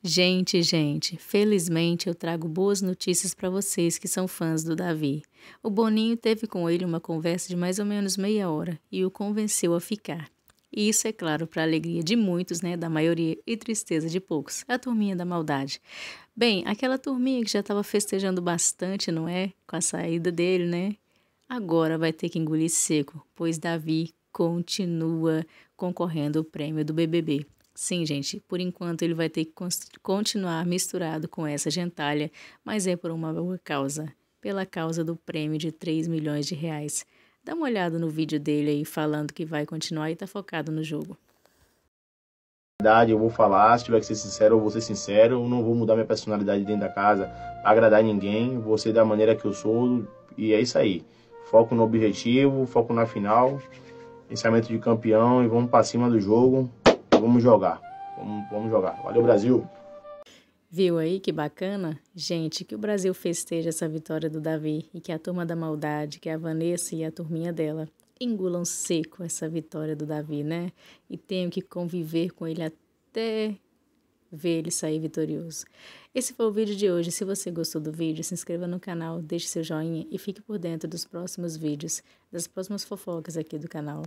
Gente, gente, felizmente eu trago boas notícias para vocês que são fãs do Davi. O Boninho teve com ele uma conversa de mais ou menos meia hora e o convenceu a ficar. E isso é claro para alegria de muitos, né, da maioria, e tristeza de poucos, a turminha da maldade. Bem, aquela turminha que já estava festejando bastante, não é, com a saída dele, né? Agora vai ter que engolir seco, pois Davi continua concorrendo ao prêmio do BBB. Sim, gente, por enquanto ele vai ter que continuar misturado com essa gentalha, mas é por uma boa causa pela causa do prêmio de 3 milhões de reais. Dá uma olhada no vídeo dele aí falando que vai continuar e tá focado no jogo. Verdade, eu vou falar, se tiver que ser sincero, eu vou ser sincero, eu não vou mudar minha personalidade dentro da casa pra agradar ninguém, vou ser da maneira que eu sou e é isso aí. Foco no objetivo, foco na final, pensamento de campeão e vamos pra cima do jogo. Vamos jogar. Vamos, vamos jogar. Valeu, Brasil! Viu aí que bacana? Gente, que o Brasil festeja essa vitória do Davi e que a turma da maldade, que é a Vanessa e a turminha dela engulam seco essa vitória do Davi, né? E tenham que conviver com ele até ver ele sair vitorioso. Esse foi o vídeo de hoje. Se você gostou do vídeo, se inscreva no canal, deixe seu joinha e fique por dentro dos próximos vídeos, das próximas fofocas aqui do canal.